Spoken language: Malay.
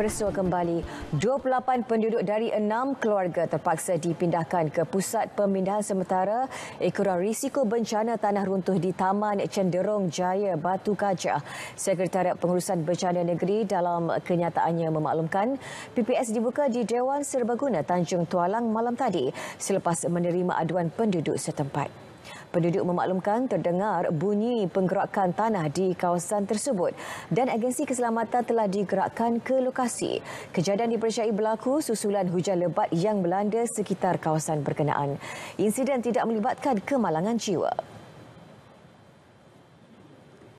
peristiwa kembali. 28 penduduk dari enam keluarga terpaksa dipindahkan ke pusat pemindahan sementara ikuran risiko bencana tanah runtuh di Taman Cenderung Jaya Batu Gajah. Sekretariat Pengurusan Bencana Negeri dalam kenyataannya memaklumkan PPS dibuka di Dewan Serbaguna Tanjung Tualang malam tadi selepas menerima aduan penduduk setempat. Penduduk memaklumkan terdengar bunyi penggerakan tanah di kawasan tersebut dan agensi keselamatan telah digerakkan ke lokasi. Kejadian dipercayai berlaku susulan hujan lebat yang melanda sekitar kawasan berkenaan. Insiden tidak melibatkan kemalangan jiwa.